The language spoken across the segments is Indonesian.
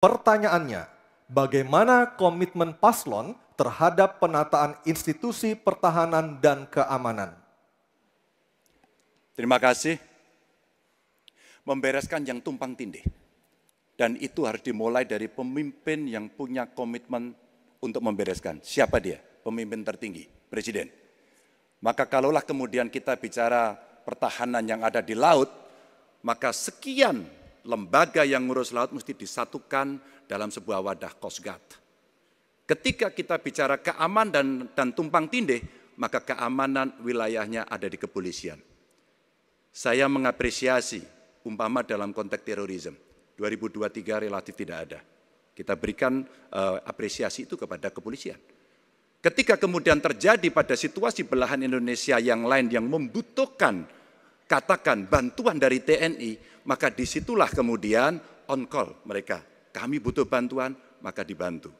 Pertanyaannya, bagaimana komitmen paslon terhadap penataan institusi pertahanan dan keamanan? Terima kasih. Membereskan yang tumpang tindih. Dan itu harus dimulai dari pemimpin yang punya komitmen untuk membereskan. Siapa dia? Pemimpin tertinggi, Presiden. Maka kalaulah kemudian kita bicara pertahanan yang ada di laut, maka sekian lembaga yang ngurus laut mesti disatukan dalam sebuah wadah kosgat. Ketika kita bicara keamanan dan, dan tumpang tindih, maka keamanan wilayahnya ada di kepolisian. Saya mengapresiasi umpama dalam konteks terorisme. 2023 relatif tidak ada. Kita berikan uh, apresiasi itu kepada kepolisian. Ketika kemudian terjadi pada situasi belahan Indonesia yang lain yang membutuhkan katakan bantuan dari TNI, maka disitulah kemudian on call mereka. Kami butuh bantuan, maka dibantu.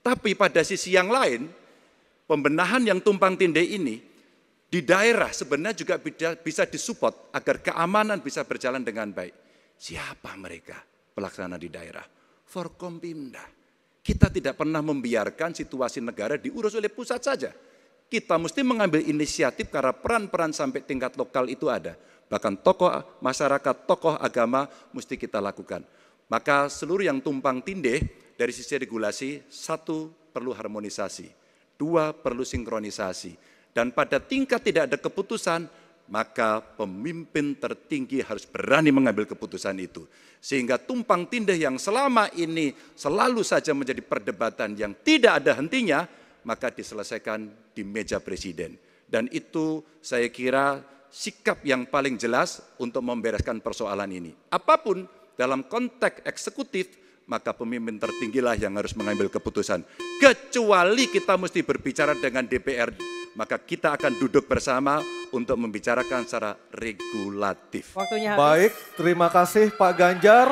Tapi pada sisi yang lain, pembenahan yang tumpang tindih ini di daerah sebenarnya juga bisa disupport agar keamanan bisa berjalan dengan baik. Siapa mereka pelaksana di daerah? Forkompimda. Kita tidak pernah membiarkan situasi negara diurus oleh pusat saja kita mesti mengambil inisiatif karena peran-peran sampai tingkat lokal itu ada. Bahkan tokoh masyarakat, tokoh agama mesti kita lakukan. Maka seluruh yang tumpang tindih dari sisi regulasi, satu perlu harmonisasi, dua perlu sinkronisasi. Dan pada tingkat tidak ada keputusan, maka pemimpin tertinggi harus berani mengambil keputusan itu. Sehingga tumpang tindih yang selama ini selalu saja menjadi perdebatan yang tidak ada hentinya, maka diselesaikan di meja presiden. Dan itu saya kira sikap yang paling jelas untuk membereskan persoalan ini. Apapun dalam konteks eksekutif, maka pemimpin tertinggilah yang harus mengambil keputusan. Kecuali kita mesti berbicara dengan DPR, maka kita akan duduk bersama untuk membicarakan secara regulatif. Waktunya Baik, terima kasih Pak Ganjar.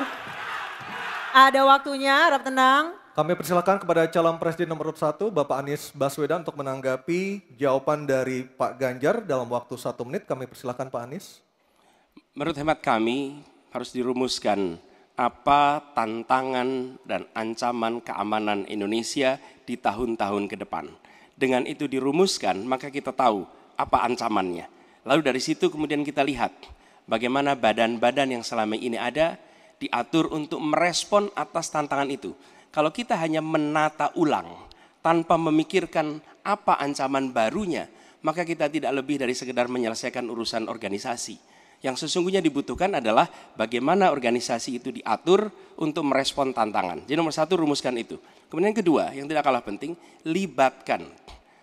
Ada waktunya, harap tenang. Kami persilakan kepada calon presiden nomor 1 Bapak Anies Baswedan untuk menanggapi jawaban dari Pak Ganjar dalam waktu satu menit. Kami persilakan Pak Anies. Menurut hemat kami harus dirumuskan apa tantangan dan ancaman keamanan Indonesia di tahun-tahun ke depan. Dengan itu dirumuskan maka kita tahu apa ancamannya. Lalu dari situ kemudian kita lihat bagaimana badan-badan yang selama ini ada diatur untuk merespon atas tantangan itu kalau kita hanya menata ulang tanpa memikirkan apa ancaman barunya, maka kita tidak lebih dari sekedar menyelesaikan urusan organisasi. Yang sesungguhnya dibutuhkan adalah bagaimana organisasi itu diatur untuk merespon tantangan. Jadi nomor satu rumuskan itu. Kemudian yang kedua, yang tidak kalah penting, libatkan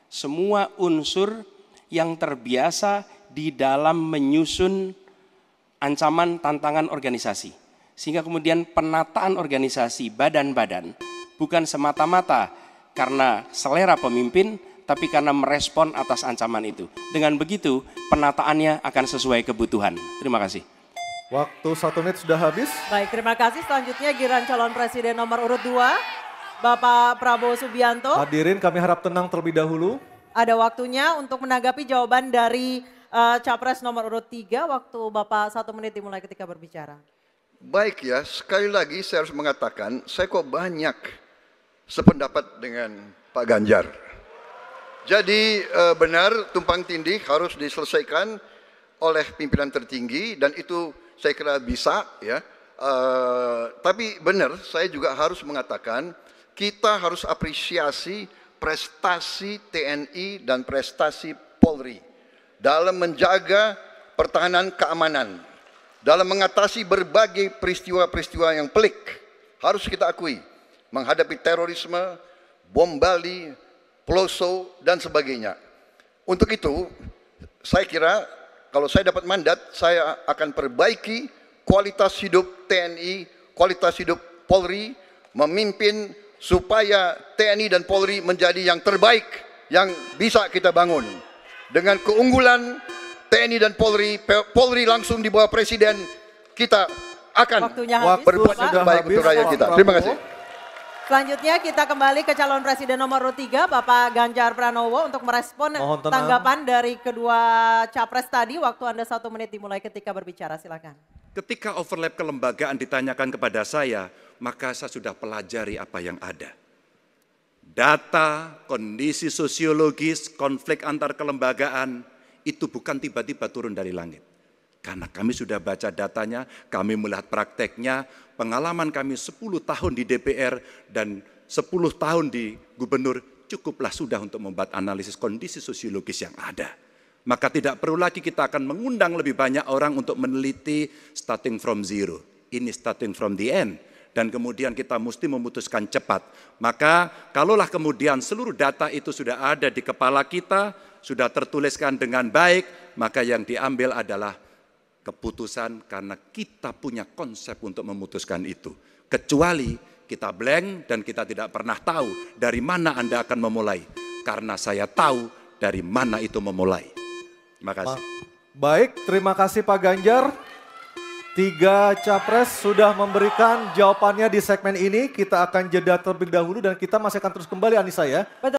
semua unsur yang terbiasa di dalam menyusun ancaman tantangan organisasi. Sehingga kemudian penataan organisasi badan-badan bukan semata-mata karena selera pemimpin, tapi karena merespon atas ancaman itu. Dengan begitu, penataannya akan sesuai kebutuhan. Terima kasih. Waktu satu menit sudah habis. Baik, terima kasih. Selanjutnya giran calon presiden nomor urut dua, Bapak Prabowo Subianto. Hadirin kami harap tenang terlebih dahulu. Ada waktunya untuk menanggapi jawaban dari uh, Capres nomor urut tiga. waktu Bapak satu menit dimulai ketika berbicara. Baik ya, sekali lagi saya harus mengatakan, saya kok banyak sependapat dengan Pak Ganjar. Jadi eh, benar tumpang tindih harus diselesaikan oleh pimpinan tertinggi dan itu saya kira bisa ya. Uh, tapi benar saya juga harus mengatakan kita harus apresiasi prestasi TNI dan prestasi Polri dalam menjaga pertahanan keamanan dalam mengatasi berbagai peristiwa-peristiwa yang pelik. Harus kita akui, menghadapi terorisme, bom Bali, Ploso, dan sebagainya. Untuk itu, saya kira kalau saya dapat mandat, saya akan perbaiki kualitas hidup TNI, kualitas hidup Polri, memimpin supaya TNI dan Polri menjadi yang terbaik yang bisa kita bangun dengan keunggulan TNI dan Polri, Polri langsung di bawah Presiden, kita akan habis, berbuat yang baik untuk rakyat kita. Terima kasih. Selanjutnya kita kembali ke calon presiden nomor 3 Bapak Ganjar Pranowo untuk merespon tanggapan dari kedua capres tadi. Waktu Anda satu menit dimulai ketika berbicara silakan. Ketika overlap kelembagaan ditanyakan kepada saya, maka saya sudah pelajari apa yang ada. Data, kondisi sosiologis, konflik antar kelembagaan, itu bukan tiba-tiba turun dari langit. Karena kami sudah baca datanya, kami melihat prakteknya, pengalaman kami 10 tahun di DPR dan 10 tahun di gubernur cukuplah sudah untuk membuat analisis kondisi sosiologis yang ada. Maka tidak perlu lagi kita akan mengundang lebih banyak orang untuk meneliti starting from zero. Ini starting from the end. Dan kemudian kita mesti memutuskan cepat. Maka kalaulah kemudian seluruh data itu sudah ada di kepala kita, sudah tertuliskan dengan baik, maka yang diambil adalah keputusan karena kita punya konsep untuk memutuskan itu. Kecuali kita blank dan kita tidak pernah tahu dari mana Anda akan memulai. Karena saya tahu dari mana itu memulai. Terima kasih. Baik, terima kasih Pak Ganjar. Tiga capres sudah memberikan jawabannya di segmen ini. Kita akan jeda terlebih dahulu dan kita masih akan terus kembali Anissa ya. Betul.